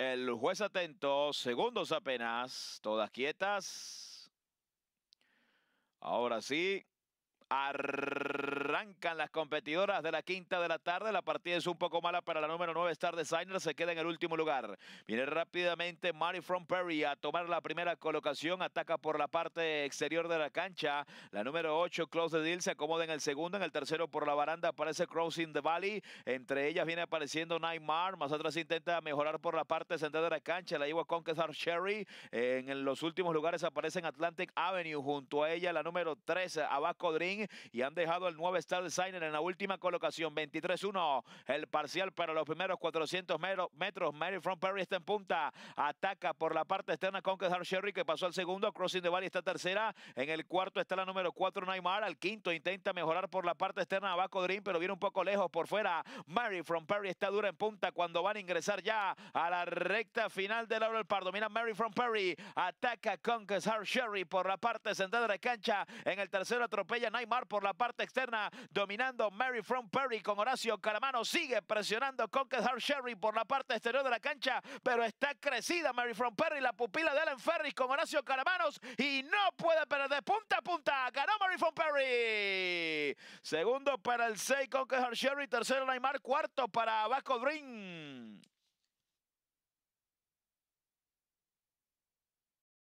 El juez atento, segundos apenas, todas quietas. Ahora sí. Arrancan las competidoras de la quinta de la tarde. La partida es un poco mala para la número 9 Star Designer. Se queda en el último lugar. Viene rápidamente Mari From Perry a tomar la primera colocación. Ataca por la parte exterior de la cancha. La número 8 Close the Deal se acomoda en el segundo. En el tercero por la baranda aparece Crossing the Valley. Entre ellas viene apareciendo Nightmar. Más atrás intenta mejorar por la parte central de la cancha. La Iwa Conquestar Sherry. En los últimos lugares aparecen Atlantic Avenue. Junto a ella la número 13 Abaco Dream. Y han dejado el 9 Designer en la última colocación. 23-1 el parcial para los primeros 400 metros. Mary From Perry está en punta. Ataca por la parte externa Conquest Hard Sherry que pasó al segundo. Crossing the Valley está tercera. En el cuarto está la número 4 Neymar. Al quinto intenta mejorar por la parte externa va Dream pero viene un poco lejos por fuera. Mary From Perry está dura en punta cuando van a ingresar ya a la recta final del Laurel Pardo. Mira Mary From Perry. Ataca Conquest Hard Sherry por la parte central de la cancha. En el tercero atropella Neymar por la parte externa dominando Mary from Perry con Horacio Caramanos. Sigue presionando Conquest Hard Sherry por la parte exterior de la cancha, pero está crecida Mary from Perry, la pupila de Alan Ferris con Horacio Calamanos y no puede perder punta a punta. Ganó Mary from Perry. Segundo para el 6 Conquest Hard Sherry, tercero Neymar, cuarto para Vasco Green.